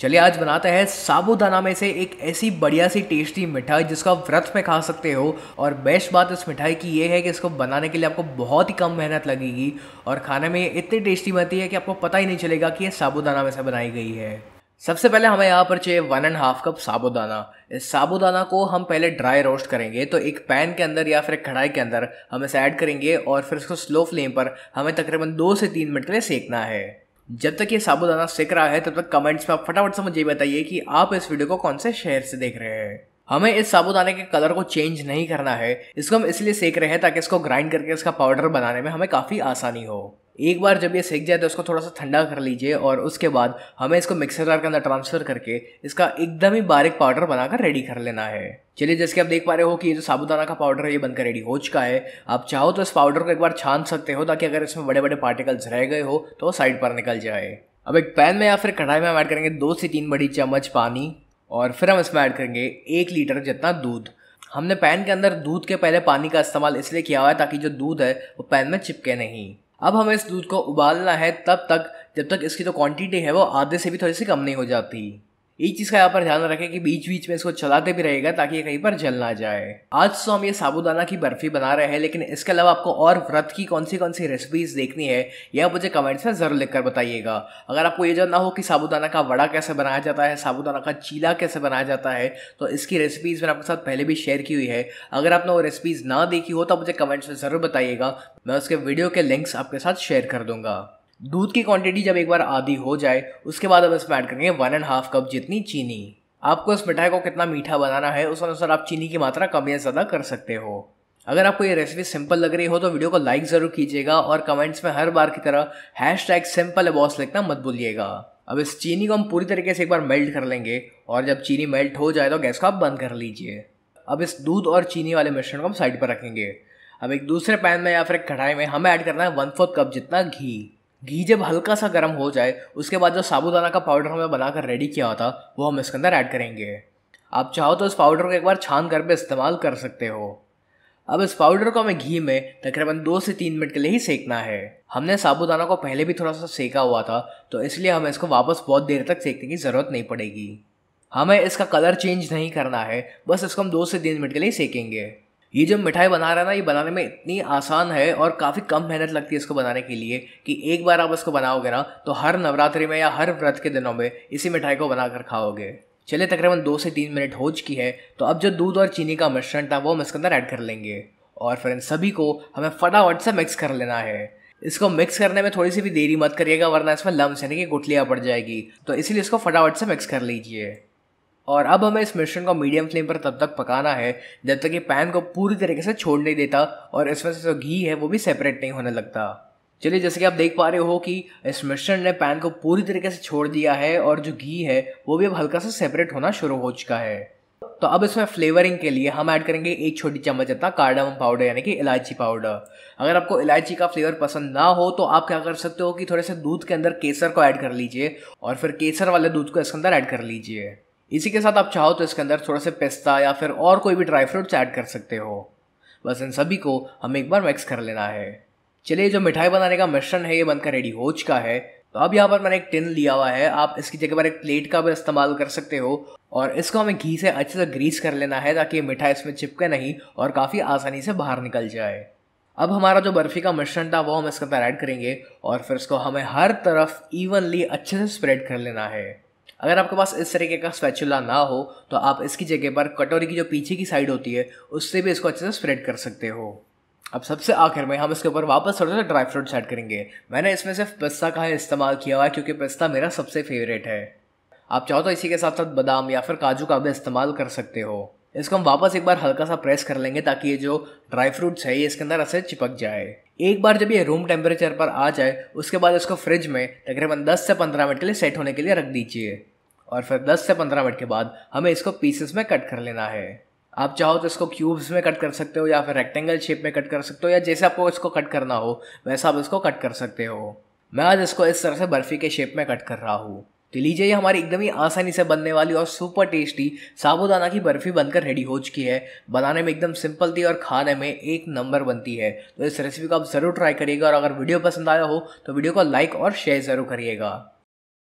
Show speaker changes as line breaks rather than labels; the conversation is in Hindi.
चलिए आज बनाता है साबूदाना में से एक ऐसी बढ़िया सी टेस्टी मिठाई जिसको आप व्रत में खा सकते हो और बेस्ट बात इस मिठाई की ये है कि इसको बनाने के लिए आपको बहुत ही कम मेहनत लगेगी और खाने में ये इतनी टेस्टी बनती है कि आपको पता ही नहीं चलेगा कि ये साबूदाना में से बनाई गई है सबसे पहले हमें यहाँ पर चाहिए वन एंड हाफ कप साबूदाना इस साबूदाना को हम पहले ड्राई रोस्ट करेंगे तो एक पैन के अंदर या फिर एक कढ़ाई के अंदर हम इसे ऐड करेंगे और फिर इसको स्लो फ्लेम पर हमें तकरीबन दो से तीन मिनट के लिए सेकना है जब तक ये साबुदाना सिक रहा है तब तक कमेंट्स में आप फटाफट से मुझे बताइए कि आप इस वीडियो को कौन से शहर से देख रहे हैं हमें इस साबुदाने के कलर को चेंज नहीं करना है इसको हम इसलिए सेक रहे हैं ताकि इसको ग्राइंड करके इसका पाउडर बनाने में हमें काफ़ी आसानी हो एक बार जब ये सेक जाए तो इसको थोड़ा सा ठंडा कर लीजिए और उसके बाद हमें इसको मिक्सर जार के अंदर ट्रांसफ़र करके इसका एकदम ही बारीक पाउडर बनाकर रेडी कर लेना है चलिए जैसे कि आप देख पा रहे हो कि ये जो साबुदाना का पाउडर है ये बनकर रेडी हो चुका है आप चाहो तो इस पाउडर को एक बार छान सकते हो ताकि अगर इसमें बड़े बड़े पार्टिकल्स रह गए हो तो वो साइड पर निकल जाए अब एक पैन में या फिर कढ़ाई में हम ऐड करेंगे दो से तीन बड़ी चम्मच पानी और फिर हम इसमें ऐड करेंगे एक लीटर जितना दूध हमने पैन के अंदर दूध के पहले पानी का इस्तेमाल इसलिए किया हुआ है ताकि जो दूध है वो पैन में चिपके नहीं अब हमें इस दूध को उबालना है तब तक जब तक इसकी जो तो क्वांटिटी है वो आधे से भी थोड़ी सी कम नहीं हो जाती ये चीज़ का यहाँ पर ध्यान रखें कि बीच बीच में इसको चलाते भी रहेगा ताकि ये कहीं पर जल ना जाए आज तो हम ये साबुदाना की बर्फ़ी बना रहे हैं लेकिन इसके अलावा आपको और व्रत की कौन सी कौन सी रेसिपीज़ देखनी है यह आप मुझे कमेंट्स में ज़रूर लिखकर बताइएगा अगर आपको ये जानना हो कि साबुदाना का वड़ा कैसे बनाया जाता है साबुदाना का चीला कैसे बनाया जाता है तो इसकी रेसिपीज़ मैंने आपके साथ पहले भी शेयर की हुई है अगर आपने वो रेसिपीज़ ना देखी हो तो मुझे कमेंट्स में ज़रूर बताइएगा मैं उसके वीडियो के लिंक्स आपके साथ शेयर कर दूंगा दूध की क्वांटिटी जब एक बार आधी हो जाए उसके बाद हम इसमें ऐड करेंगे वन एंड हाफ कप जितनी चीनी आपको इस मिठाई को कितना मीठा बनाना है उस अनुसार आप चीनी की मात्रा कम या ज़्यादा कर सकते हो अगर आपको ये रेसिपी सिंपल लग रही हो तो वीडियो को लाइक ज़रूर कीजिएगा और कमेंट्स में हर बार की तरह हैश टैग सिंपल बॉस लिखना मत भूलिएगा अब इस चीनी को हम पूरी तरीके से एक बार मेल्ट कर लेंगे और जब चीनी मेल्ट हो जाए तो गैस को आप बंद कर लीजिए अब इस दूध और चीनी वाले मिश्रण को हम साइड पर रखेंगे अब एक दूसरे पैन में या फिर एक कढ़ाई में हमें ऐड करना है वन फोर्थ कप जितना घी घी जब हल्का सा गर्म हो जाए उसके बाद जो साबुदाना का पाउडर हमें बनाकर रेडी किया होता वो हम इसके अंदर ऐड करेंगे आप चाहो तो इस पाउडर को एक बार छान कर भी इस्तेमाल कर सकते हो अब इस पाउडर को हमें घी में तकरीबन दो से तीन मिनट के लिए ही सेकना है हमने साबुदाना को पहले भी थोड़ा सा सेका हुआ था तो इसलिए हमें इसको वापस बहुत देर तक सेकने की ज़रूरत नहीं पड़ेगी हमें इसका कलर चेंज नहीं करना है बस इसको हम दो से तीन मिनट के लिए सेकेंगे ये जो मिठाई बना रहा है ना ये बनाने में इतनी आसान है और काफ़ी कम मेहनत लगती है इसको बनाने के लिए कि एक बार आप इसको बनाओगे ना तो हर नवरात्रि में या हर व्रत के दिनों में इसी मिठाई को बनाकर खाओगे चले तकरीबन दो से तीन मिनट हो चुकी है तो अब जो दूध और चीनी का मिश्रण था वो हम इसके अंदर ऐड कर लेंगे और फिर इन सभी को हमें फटाफट से मिक्स कर लेना है इसको मिक्स करने में थोड़ी सी भी देरी मत करिएगा वरना इसमें लम्स यानी कि गुटलियाँ पड़ जाएगी तो इसीलिए इसको फटाफट से मिक्स कर लीजिए और अब हमें इस मिश्रण को मीडियम फ्लेम पर तब तक पकाना है जब तक ये पैन को पूरी तरीके से छोड़ नहीं देता और इसमें से जो घी है वो भी सेपरेट नहीं होने लगता चलिए जैसे कि आप देख पा रहे हो कि इस मिश्रण ने पैन को पूरी तरीके से छोड़ दिया है और जो घी है वो भी अब हल्का सा सेपरेट होना शुरू हो चुका है तो अब इसमें फ्लेवरिंग के लिए हम ऐड करेंगे एक छोटी चम्मच जितना कार्डमम पाउडर यानी कि इलायची पाउडर अगर आपको इलायची का फ्लेवर पसंद ना हो तो आप क्या कर सकते हो कि थोड़े से दूध के अंदर केसर को ऐड कर लीजिए और फिर केसर वाले दूध को इसके अंदर ऐड कर लीजिए इसी के साथ आप चाहो तो इसके अंदर थोड़ा सा पिस्ता या फिर और कोई भी ड्राई फ्रूट्स ऐड कर सकते हो बस इन सभी को हमें एक बार मिक्स कर लेना है चलिए जो मिठाई बनाने का मिश्रण है ये बनकर रेडी हो चुका है तो अब यहाँ पर मैंने एक टिन लिया हुआ है आप इसकी जगह पर एक प्लेट का भी इस्तेमाल कर सकते हो और इसको हमें घी से अच्छे से ग्रीस कर लेना है ताकि ये मिठाई इसमें चिपके नहीं और काफ़ी आसानी से बाहर निकल जाए अब हमारा जो बर्फ़ी का मिश्रण था वो हम इसके अंदर ऐड करेंगे और फिर इसको हमें हर तरफ इवनली अच्छे से स्प्रेड कर लेना है अगर आपके पास इस तरीके का स्पैचुला ना हो तो आप इसकी जगह पर कटोरी की जो पीछे की साइड होती है उससे भी इसको अच्छे से स्प्रेड कर सकते हो अब सबसे आखिर में हम इसके ऊपर वापस थोड़े से ड्राई फ्रूट्स ऐड करेंगे मैंने इसमें सिर्फ पिस्ता का ही इस्तेमाल किया हुआ है क्योंकि पिस्ता मेरा सबसे फेवरेट है आप चाहो तो इसी के साथ साथ बादाम या फिर काजू का भी इस्तेमाल कर सकते हो इसको हम वापस एक बार हल्का सा प्रेस कर लेंगे ताकि ये जो ड्राई फ्रूट्स है ये इसके अंदर ऐसे चिपक जाए एक बार जब ये रूम टेम्परेचर पर आ जाए उसके बाद इसको फ्रिज में तकरीबन 10 से 15 मिनट के लिए सेट होने के लिए रख दीजिए और फिर 10 से 15 मिनट के बाद हमें इसको पीसेस में कट कर लेना है आप चाहो तो इसको क्यूब्स में कट कर सकते हो या फिर रेक्टेंगल शेप में कट कर सकते हो या जैसे आपको इसको कट करना हो वैसा आप इसको कट कर सकते हो मैं आज इसको इस तरह से बर्फ़ी के शेप में कट कर रहा हूँ तो लीजिए ये हमारी एकदम ही आसानी से बनने वाली और सुपर टेस्टी साबुदाना की बर्फ़ी बनकर रेडी हो चुकी है बनाने में एकदम सिंपल थी और खाने में एक नंबर बनती है तो इस रेसिपी को आप ज़रूर ट्राई करिएगा और अगर वीडियो पसंद आया हो तो वीडियो को लाइक और शेयर ज़रूर करिएगा